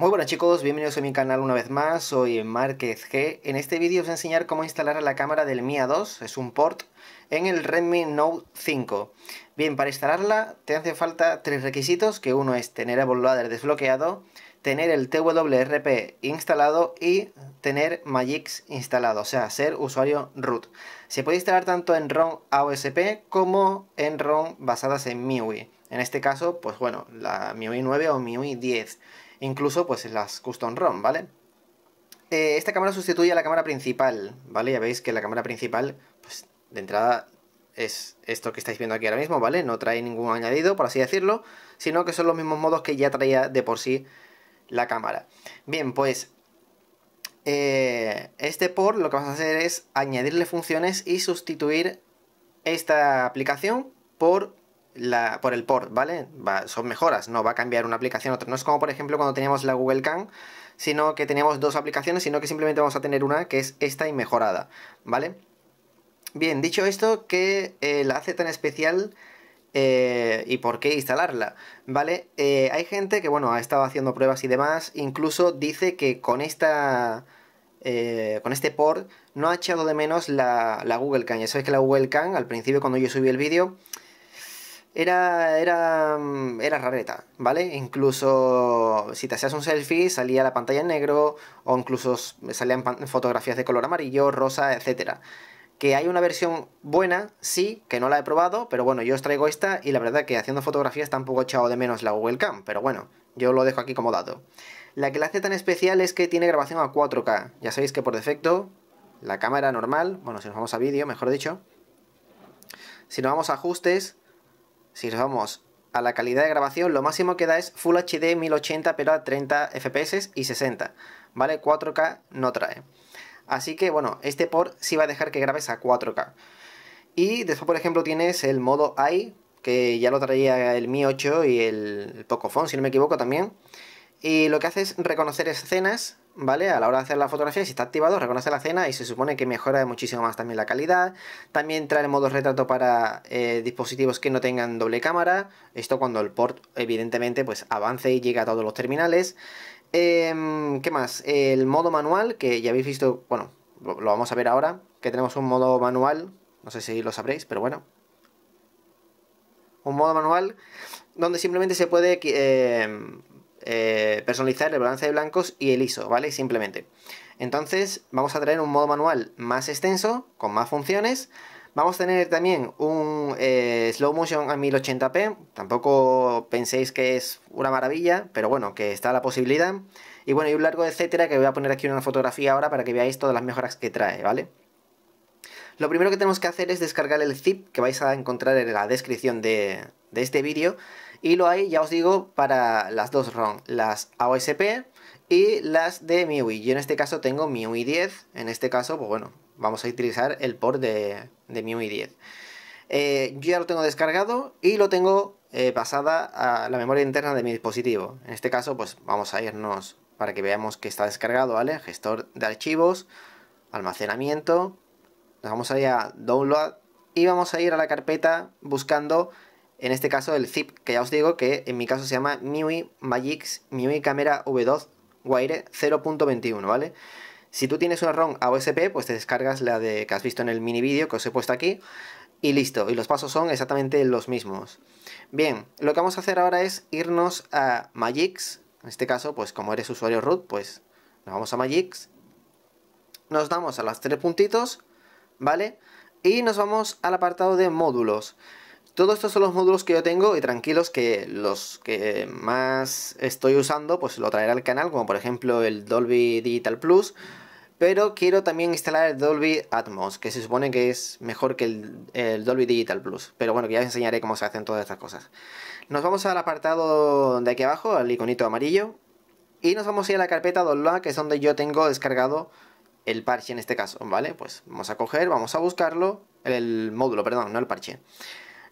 Muy buenas chicos, bienvenidos a mi canal una vez más, soy Márquez G. En este vídeo os voy a enseñar cómo instalar la cámara del Mia 2, es un port, en el Redmi Note 5. Bien, para instalarla te hace falta tres requisitos, que uno es tener el Loader desbloqueado, tener el TWRP instalado y tener Magix instalado, o sea, ser usuario root. Se puede instalar tanto en ROM AOSP como en ROM basadas en MIUI. En este caso, pues bueno, la MIUI 9 o MIUI 10 incluso pues las custom ROM, ¿vale? Eh, esta cámara sustituye a la cámara principal, ¿vale? Ya veis que la cámara principal, pues de entrada es esto que estáis viendo aquí ahora mismo, ¿vale? No trae ningún añadido, por así decirlo, sino que son los mismos modos que ya traía de por sí la cámara. Bien, pues eh, este por lo que vamos a hacer es añadirle funciones y sustituir esta aplicación por por el port, ¿vale? son mejoras, no va a cambiar una aplicación a otra. No es como por ejemplo cuando teníamos la Google Cam, sino que teníamos dos aplicaciones, sino que simplemente vamos a tener una que es esta y mejorada, ¿vale? Bien, dicho esto, ¿qué eh, la hace tan especial eh, y por qué instalarla? ¿Vale? Eh, hay gente que, bueno, ha estado haciendo pruebas y demás, incluso dice que con esta... con este port no ha echado de menos la, Google Cam, Ya sabéis que la Google Cam al principio cuando yo subí el vídeo, era, era, mm, era rareta, ¿vale? Incluso si te hacías un selfie salía la pantalla en negro o incluso salían fotografías de color amarillo, rosa, etcétera. Que hay una versión buena, sí, que no la he probado, pero bueno, yo os traigo esta y la verdad que haciendo fotografías tampoco he echado de menos la Google Cam, pero bueno, yo lo dejo aquí como dato. La que la hace tan especial es que tiene grabación a 4K. Ya sabéis que por defecto la cámara normal, bueno, si nos vamos a vídeo, mejor dicho, si nos vamos a ajustes, si nos vamos a la calidad de grabación, lo máximo que da es Full HD 1080 pero a 30 FPS y 60, ¿vale? 4K no trae. Así que bueno, este port sí va a dejar que grabes a 4K. Y después, por ejemplo, tienes el modo AI, que ya lo traía el Mi 8 y el Pocophone, si no me equivoco también. Y lo que hace es reconocer escenas ¿vale? A la hora de hacer la fotografía, si está activado, reconoce la escena y se supone que mejora muchísimo más también la calidad. También trae el modo retrato para eh, dispositivos que no tengan doble cámara. Esto cuando el port, evidentemente, pues avance y llega a todos los terminales. Em, ¿Qué más? El modo manual, que ya habéis visto, bueno, lo, vamos a ver ahora, que tenemos un modo manual, no sé si lo sabréis, pero bueno. Un modo manual donde simplemente se puede eh, eh, personalizar el balance de blancos y el ISO, ¿vale? Simplemente. Entonces vamos a traer un modo manual más extenso, con más funciones. Vamos a tener también un eh, slow motion a 1080p. Tampoco penséis que es una maravilla, pero bueno, que está la posibilidad. Y bueno, y un largo etcétera que voy a poner aquí una fotografía ahora para que veáis todas las mejoras que trae, ¿vale? Lo primero que tenemos que hacer es descargar el zip que vais a encontrar en la descripción de, de este vídeo y lo hay, ya os digo, para las dos ROM, las AOSP y las de MIUI. Yo en este caso tengo MIUI 10, en este caso, pues bueno, vamos a utilizar el port de, de MIUI 10. Eh, yo ya lo tengo descargado y lo tengo eh, pasada a la memoria interna de mi dispositivo. En este caso, pues vamos a irnos para que veamos que está descargado, ¿vale? Gestor de archivos, almacenamiento, nos vamos a ir a Download y vamos a ir a la carpeta buscando en este caso el zip, que ya os digo que en mi caso se llama MIUI Magix MIUI Camera V2 Wire 0.21, ¿vale? Si tú tienes una ROM AOSP, pues te descargas la de que has visto en el mini vídeo que os he puesto aquí y listo, y los pasos son exactamente los mismos. Bien, lo que vamos a hacer ahora es irnos a Magix, en este caso, pues como eres usuario root, pues nos vamos a Magix, nos damos a las tres puntitos, ¿vale? Y nos vamos al apartado de módulos. Todos estos son los módulos que yo tengo y tranquilos que los que más estoy usando pues lo traeré al canal, como por ejemplo el Dolby Digital Plus, pero quiero también instalar el Dolby Atmos, que se supone que es mejor que el, Dolby Digital Plus, pero bueno, que ya os enseñaré cómo se hacen todas estas cosas. Nos vamos al apartado de aquí abajo, al iconito amarillo, y nos vamos a ir a la carpeta Dolby, que es donde yo tengo descargado el parche en este caso, ¿vale? Pues vamos a coger, vamos a buscarlo, el módulo, perdón, no el parche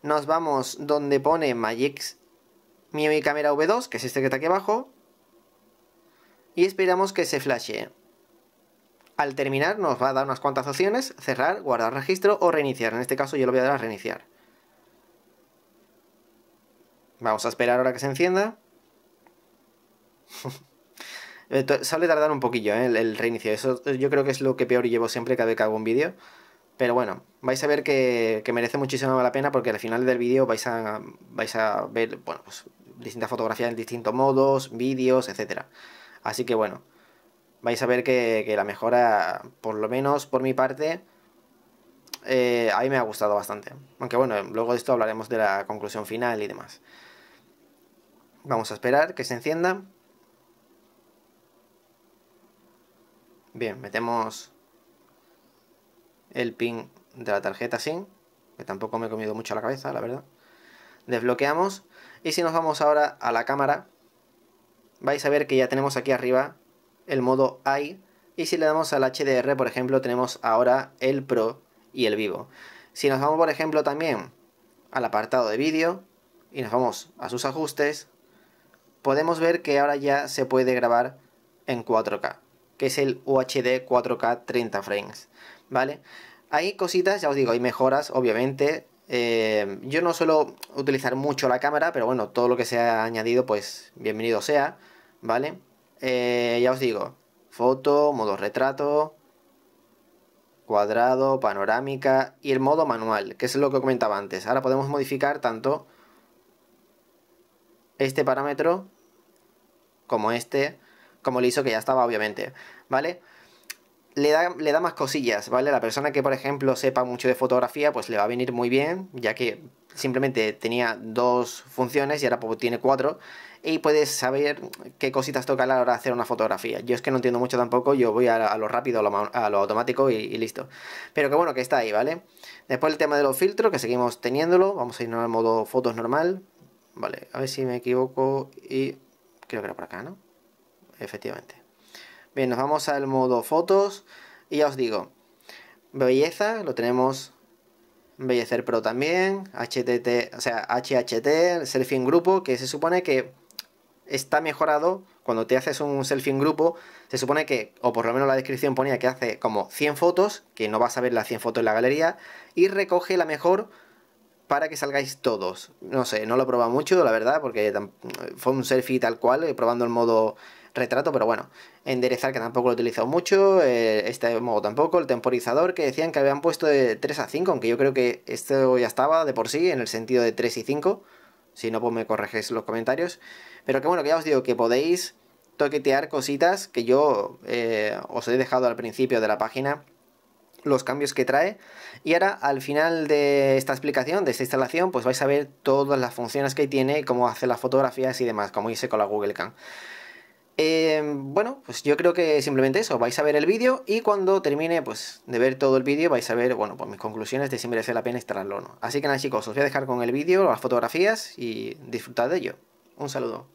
nos vamos donde pone Magix mi Camera V2, que es este que está aquí abajo, y esperamos que se flashe Al terminar nos va a dar unas cuantas opciones, cerrar, guardar registro o reiniciar. En este caso yo lo voy a dar a reiniciar. Vamos a esperar ahora que se encienda. Sale eh, tardar un poquillo eh, el, reinicio. Eso yo creo que es lo que peor llevo siempre cada vez que hago un vídeo. Pero bueno, vais a ver que, merece muchísimo la pena porque al final del vídeo vais a, vais a ver bueno, pues, distintas fotografías en distintos modos, vídeos, etc. Así que bueno, vais a ver que, la mejora, por lo menos por mi parte, eh, a mí me ha gustado bastante. Aunque bueno, luego de esto hablaremos de la conclusión final y demás. Vamos a esperar que se encienda. Bien, metemos el pin de la tarjeta SIM, que tampoco me he comido mucho la cabeza, la verdad. Desbloqueamos y si nos vamos ahora a la cámara, vais a ver que ya tenemos aquí arriba el modo AI y si le damos al HDR, por ejemplo, tenemos ahora el Pro y el Vivo. Si nos vamos, por ejemplo, también al apartado de vídeo y nos vamos a sus ajustes, podemos ver que ahora ya se puede grabar en 4K, que es el UHD 4K 30 frames, ¿vale? Hay cositas, ya os digo, hay mejoras, obviamente. Eh, yo no suelo utilizar mucho la cámara, pero bueno, todo lo que se ha añadido, pues bienvenido sea, ¿vale? Eh, ya os digo, foto, modo retrato, cuadrado, panorámica y el modo manual, que es lo que comentaba antes. Ahora podemos modificar tanto este parámetro como este, como el ISO que ya estaba obviamente, ¿vale? le da, más cosillas, ¿vale? La persona que, por ejemplo, sepa mucho de fotografía, pues le va a venir muy bien, ya que simplemente tenía dos funciones y ahora pues, tiene cuatro, y puedes saber qué cositas toca a la hora de hacer una fotografía. Yo es que no entiendo mucho tampoco, yo voy a, lo rápido, a lo, automático y, y, listo. Pero que bueno, que está ahí, ¿vale? Después el tema de los filtros, que seguimos teniéndolo, vamos a irnos al modo fotos normal, ¿vale? A ver si me equivoco y... creo que era por acá, ¿no? Efectivamente. Bien, nos vamos al modo fotos y ya os digo, belleza, lo tenemos bellecer pro también, HTT, o sea, HHT, selfie en grupo, que se supone que está mejorado cuando te haces un selfie en grupo, se supone que, o por lo menos la descripción ponía que hace como 100 fotos, que no vas a ver las 100 fotos en la galería, y recoge la mejor para que salgáis todos. No sé, no lo he probado mucho, la verdad, porque fue un selfie tal cual, probando el modo retrato, pero bueno, enderezar que tampoco lo he utilizado mucho, eh, este modo tampoco, el temporizador que decían que habían puesto de 3 a 5, aunque yo creo que esto ya estaba de por sí en el sentido de 3 y 5, si no pues me corregéis los comentarios, pero que bueno, que ya os digo que podéis toquetear cositas que yo eh, os he dejado al principio de la página los cambios que trae y ahora al final de esta explicación, de esta instalación, pues vais a ver todas las funciones que tiene, cómo hace las fotografías y demás, como hice con la Google Cam. Eh, bueno, pues yo creo que simplemente eso, vais a ver el vídeo y cuando termine pues, de ver todo el vídeo vais a ver, bueno, pues mis conclusiones de si merece la pena instalarlo o no. Así que nada chicos, os voy a dejar con el vídeo, las fotografías y disfrutad de ello. Un saludo.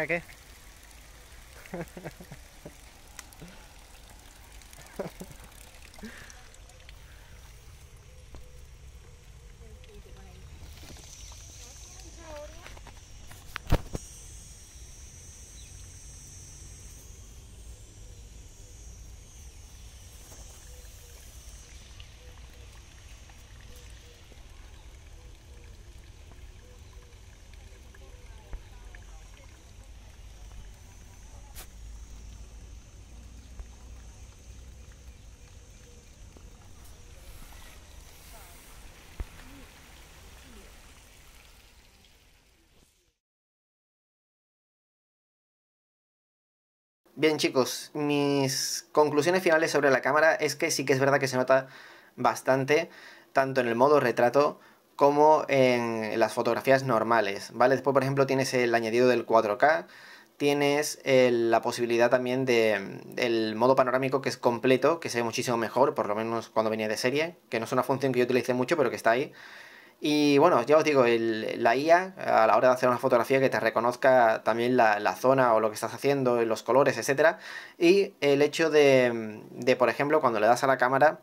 aquí qué. Bien chicos, mis conclusiones finales sobre la cámara es que sí que es verdad que se nota bastante, tanto en el modo retrato como en las fotografías normales, ¿vale? Después, por ejemplo, tienes el añadido del 4K, tienes eh, la posibilidad también de el modo panorámico que es completo, que se ve muchísimo mejor, por lo menos cuando venía de serie, que no es una función que yo utilicé mucho, pero que está ahí. Y bueno, ya os digo, la IA a la hora de hacer una fotografía que te reconozca también la, zona o lo que estás haciendo, los colores, etc. Y el hecho de, por ejemplo, cuando le das a la cámara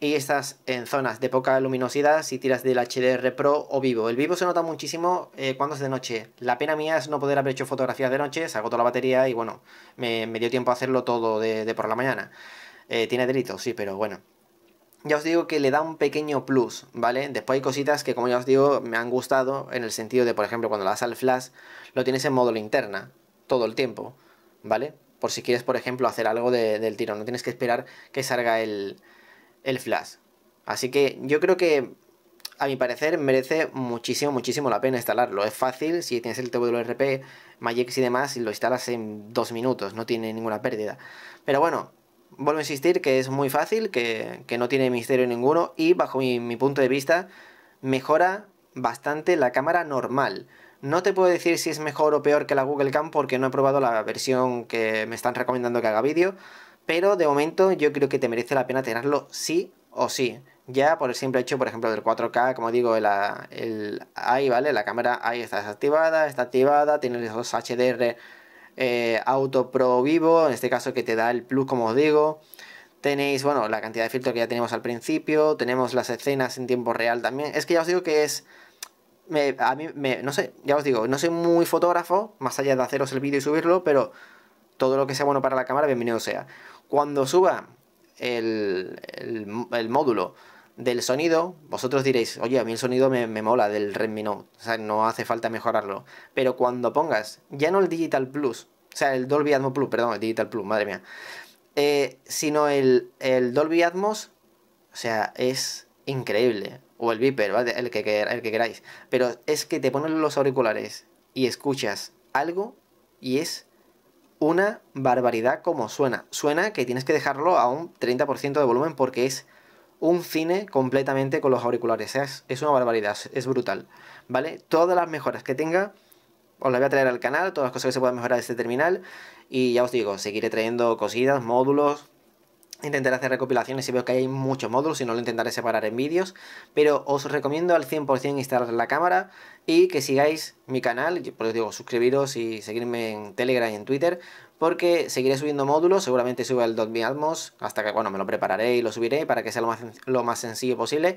y estás en zonas de poca luminosidad, si tiras del HDR Pro o vivo. El vivo se nota muchísimo eh, cuando es de noche. La pena mía es no poder haber hecho fotografías de noche, se agotó la batería y bueno, me, dio tiempo a hacerlo todo de, por la mañana. Eh, tiene delito, sí, pero bueno ya os digo que le da un pequeño plus, ¿vale? Después hay cositas que, como ya os digo, me han gustado en el sentido de, por ejemplo, cuando das al flash, lo tienes en modo linterna todo el tiempo, ¿vale? Por si quieres, por ejemplo, hacer algo del tiro, no tienes que esperar que salga el, flash. Así que yo creo que, a mi parecer, merece muchísimo, muchísimo la pena instalarlo. Es fácil, si tienes el TWRP, Magix y demás, lo instalas en dos minutos, no tiene ninguna pérdida. Pero bueno, vuelvo a insistir que es muy fácil, que, no tiene misterio ninguno y bajo mi, punto de vista mejora bastante la cámara normal. No te puedo decir si es mejor o peor que la Google Cam porque no he probado la versión que me están recomendando que haga vídeo, pero de momento yo creo que te merece la pena tenerlo sí o sí. Ya por el simple hecho, por ejemplo, del 4K, como digo, ahí, ¿vale? La cámara ahí está desactivada, está activada, tiene los HDR eh, auto Pro Vivo, en este caso que te da el plus, como os digo. Tenéis, bueno, la cantidad de filtros que ya tenemos al principio, tenemos las escenas en tiempo real también. Es que ya os digo que es... a mí, no sé, ya os digo, no soy muy fotógrafo, más allá de haceros el vídeo y subirlo, pero todo lo que sea bueno para la cámara, bienvenido sea. Cuando suba el módulo del sonido, vosotros diréis, oye, a mí el sonido me, mola del Redmi Note, o sea, no hace falta mejorarlo. Pero cuando pongas, ya no el Digital Plus, o sea, el Dolby Atmos Plus, perdón, el Digital Plus, madre mía, eh, sino el, Dolby Atmos, o sea, es increíble. O el Viper, ¿vale? el, que, el que queráis. Pero es que te pones los auriculares y escuchas algo y es una barbaridad como suena. Suena que tienes que dejarlo a un 30% de volumen porque es un cine completamente con los auriculares. Es, es una barbaridad, es brutal. ¿Vale? Todas las mejoras que tenga, os las voy a traer al canal, todas las cosas que se puedan mejorar de este terminal. Y ya os digo, seguiré trayendo cositas, módulos, intentaré hacer recopilaciones y veo que hay muchos módulos, y no lo intentaré separar en vídeos, pero os recomiendo al 100% instalar la cámara y que sigáis mi canal, por os digo, suscribiros y seguirme en Telegram y en Twitter, porque seguiré subiendo módulos, seguramente suba el 2000 Atmos, hasta que, bueno, me lo prepararé y lo subiré para que sea lo más, lo más sencillo posible.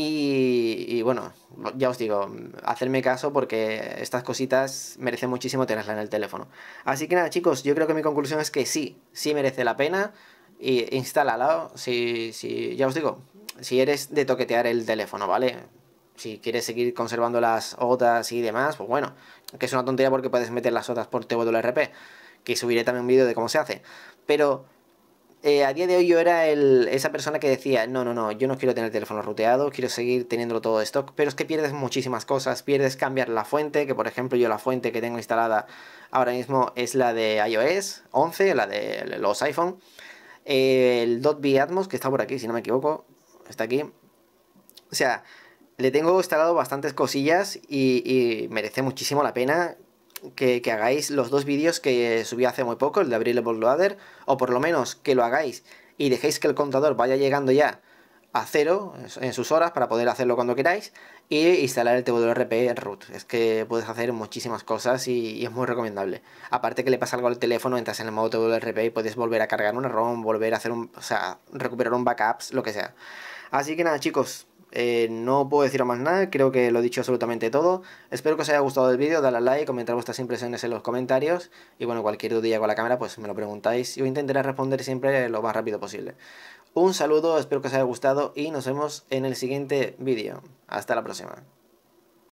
Y, bueno, ya os digo, hacerme caso porque estas cositas merecen muchísimo tenerla en el teléfono. Así que nada chicos, yo creo que mi conclusión es que sí, sí merece la pena y instálala si, si, ya os digo, si eres de toquetear el teléfono, ¿vale? Si quieres seguir conservando las otras y demás, pues bueno, que es una tontería porque puedes meter las otras por TWRP, que subiré también un vídeo de cómo se hace. Pero eh, a día de hoy yo era esa persona que decía, no, no, no, yo no quiero tener el teléfono ruteado, quiero seguir teniéndolo todo de stock, pero es que pierdes muchísimas cosas, pierdes cambiar la fuente, que por ejemplo yo la fuente que tengo instalada ahora mismo es la de iOS 11, la de los iPhone, el Dolby Atmos, que está por aquí, si no me equivoco, está aquí. O sea, le tengo instalado bastantes cosillas y, merece muchísimo la pena que, hagáis los dos vídeos que subí hace muy poco, el de Abril Loader, o por lo menos que lo hagáis y dejéis que el contador vaya llegando ya a cero en sus horas para poder hacerlo cuando queráis e instalar el TWRP root. Es que puedes hacer muchísimas cosas y, es muy recomendable. Aparte que le pasa algo al teléfono, entras en el modo TWRP y puedes volver a cargar una ROM, volver a hacer un, o sea, recuperar un backups, lo que sea. Así que nada chicos, eh, no puedo decir más nada, creo que lo he dicho absolutamente todo. Espero que os haya gustado el vídeo, dale a like, comentar vuestras impresiones en los comentarios y bueno, cualquier duda con la cámara pues me lo preguntáis y intentaré responder siempre lo más rápido posible. Un saludo, espero que os haya gustado y nos vemos en el siguiente vídeo. Hasta la próxima.